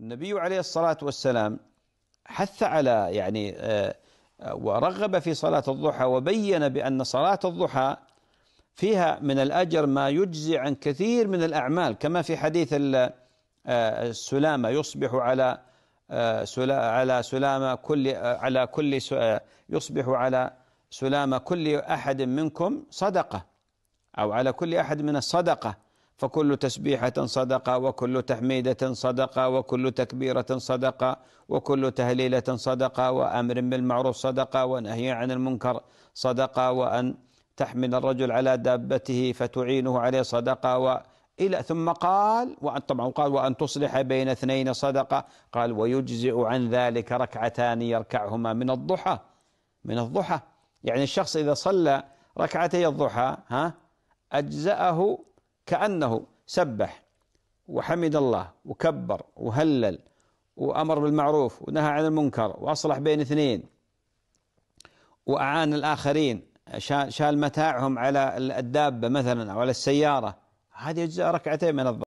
النبي عليه الصلاة والسلام حث على يعني آه، ورغب في صلاة الضحى وبين بأن صلاة الضحى فيها من الأجر ما يجزي عن كثير من الأعمال كما في حديث السلامة آه، يصبح على آه، على سلامة كل على كل يصبح على سلامة كل أحد منكم صدقة أو على كل أحد من الصدقة فكل تسبيحة صدقة وكل تحميدة صدقة وكل تكبيرة صدقة وكل تهليلة صدقة وأمر بالمعروف صدقة ونهي عن المنكر صدقة وأن تحمل الرجل على دابته فتعينه عليه صدقة وإلى ثم قال وأن طبعا قال وأن تصلح بين اثنين صدقة قال ويجزئ عن ذلك ركعتان يركعهما من الضحى من الضحى يعني الشخص إذا صلى ركعتي الضحى ها أجزأه كأنه سبح وحمد الله وكبر وهلل وأمر بالمعروف ونهى عن المنكر وأصلح بين اثنين وأعان الآخرين شال متاعهم على الدابة مثلا أو على السيارة هذه أجزاء ركعتين من الظهر